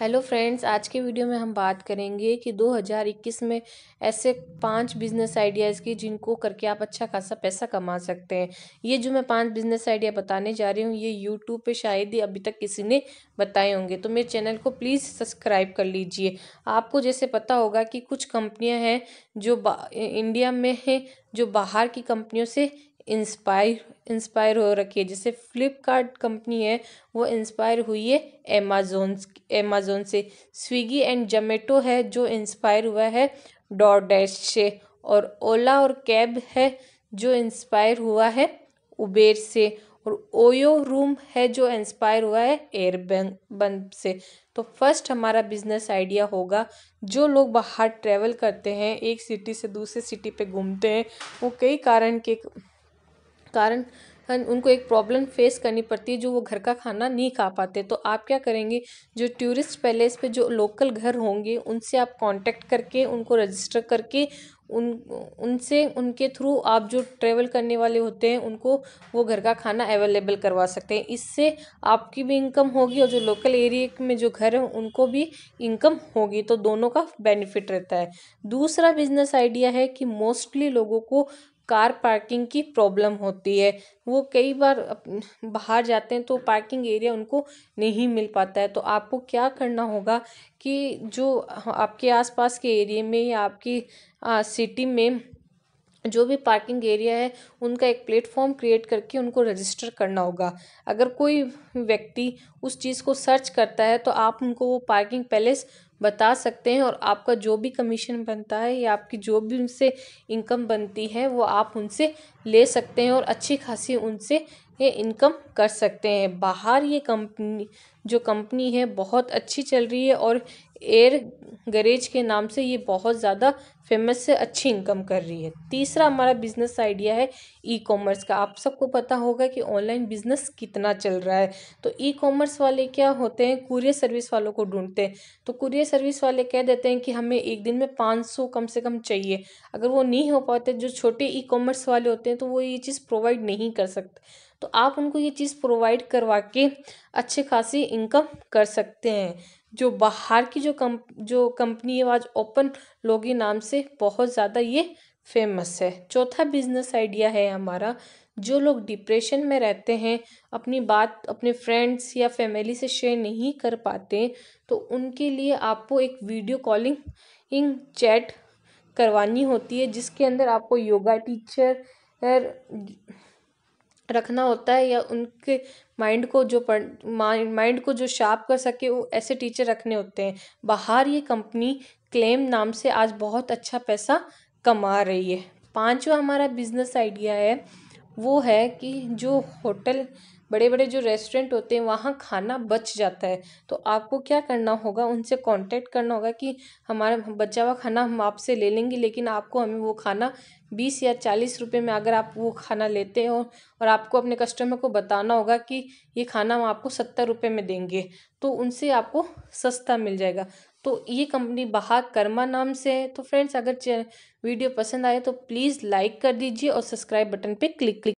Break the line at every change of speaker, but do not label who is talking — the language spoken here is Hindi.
हेलो फ्रेंड्स आज के वीडियो में हम बात करेंगे कि 2021 में ऐसे पांच बिजनेस आइडियाज़ की जिनको करके आप अच्छा खासा पैसा कमा सकते हैं ये जो मैं पांच बिजनेस आइडिया बताने जा रही हूँ ये यूट्यूब पे शायद ही अभी तक किसी ने बताए होंगे तो मेरे चैनल को प्लीज़ सब्सक्राइब कर लीजिए आपको जैसे पता होगा कि कुछ कंपनियाँ हैं जो इंडिया में हैं जो बाहर की कंपनियों से इंस्पायर इंस्पायर हो रखी है जैसे फ्लिपकार्ट कंपनी है वो इंस्पायर हुई है एमेजोन एमेजोन से स्विगी एंड जोमेटो है जो इंस्पायर हुआ है डॉट डैश से और ओला और कैब है जो इंस्पायर हुआ है उबेर से और ओयो रूम है जो इंस्पायर हुआ है एयर बंद से तो फर्स्ट हमारा बिजनेस आइडिया होगा जो लोग बाहर ट्रैवल करते हैं एक सिटी से दूसरे सिटी पे घूमते हैं वो कई कारण के कारण उनको एक प्रॉब्लम फेस करनी पड़ती है जो वो घर का खाना नहीं खा पाते तो आप क्या करेंगे जो टूरिस्ट पैलेस पे जो लोकल घर होंगे उनसे आप कांटेक्ट करके उनको रजिस्टर करके उन उनसे उनके थ्रू आप जो ट्रेवल करने वाले होते हैं उनको वो घर का खाना अवेलेबल करवा सकते हैं इससे आपकी भी इनकम होगी और जो लोकल एरिया में जो घर हैं उनको भी इनकम होगी तो दोनों का बेनिफिट रहता है दूसरा बिजनेस आइडिया है कि मोस्टली लोगों को कार पार्किंग की प्रॉब्लम होती है वो कई बार बाहर जाते हैं तो पार्किंग एरिया उनको नहीं मिल पाता है तो आपको क्या करना होगा कि जो आपके आसपास के एरिए में या आपकी सिटी में जो भी पार्किंग एरिया है उनका एक प्लेटफॉर्म क्रिएट करके उनको रजिस्टर करना होगा अगर कोई व्यक्ति उस चीज़ को सर्च करता है तो आप उनको वो पार्किंग पैलेस बता सकते हैं और आपका जो भी कमीशन बनता है या आपकी जो भी उनसे इनकम बनती है वो आप उनसे ले सकते हैं और अच्छी खासी उनसे ये इनकम कर सकते हैं बाहर ये कंपनी जो कंपनी है बहुत अच्छी चल रही है और एयर गरेज के नाम से ये बहुत ज़्यादा फेमस से अच्छी इनकम कर रही है तीसरा हमारा बिजनेस आइडिया है ई कॉमर्स का आप सबको पता होगा कि ऑनलाइन बिजनेस कितना चल रहा है तो ई कॉमर्स वाले क्या होते हैं कुरियर सर्विस वालों को ढूंढते हैं तो कुरियर सर्विस वाले कह देते हैं कि हमें एक दिन में पाँच सौ कम से कम चाहिए अगर वो नहीं हो पाते जो छोटे ई कॉमर्स वाले होते हैं तो वो ये चीज़ प्रोवाइड नहीं कर सकते तो आप उनको ये चीज़ प्रोवाइड करवा के अच्छे खासी इनकम कर सकते हैं जो बाहर की जो कम जो कंपनी है आज ओपन लोगी नाम से बहुत ज़्यादा ये फेमस है चौथा बिजनेस आइडिया है हमारा जो लोग डिप्रेशन में रहते हैं अपनी बात अपने फ्रेंड्स या फैमिली से शेयर नहीं कर पाते तो उनके लिए आपको एक वीडियो कॉलिंग इन चैट करवानी होती है जिसके अंदर आपको योगा टीचर रखना होता है या उनके माइंड को जो पढ़ माइंड को जो शार्प कर सके वो ऐसे टीचर रखने होते हैं बाहर ये कंपनी क्लेम नाम से आज बहुत अच्छा पैसा कमा रही है पांचवा हमारा बिजनेस आइडिया है वो है कि जो होटल बड़े बड़े जो रेस्टोरेंट होते हैं वहाँ खाना बच जाता है तो आपको क्या करना होगा उनसे कांटेक्ट करना होगा कि हमारा बचा हुआ खाना हम आपसे ले लेंगे लेकिन आपको हमें वो खाना बीस या चालीस रुपये में अगर आप वो खाना लेते हो और आपको अपने कस्टमर को बताना होगा कि ये खाना हम आपको सत्तर रुपये में देंगे तो उनसे आपको सस्ता मिल जाएगा तो ये कंपनी बहा कर्मा नाम से है तो फ्रेंड्स अगर वीडियो पसंद आए तो प्लीज़ लाइक कर दीजिए और सब्सक्राइब बटन पे क्लिक क्लिक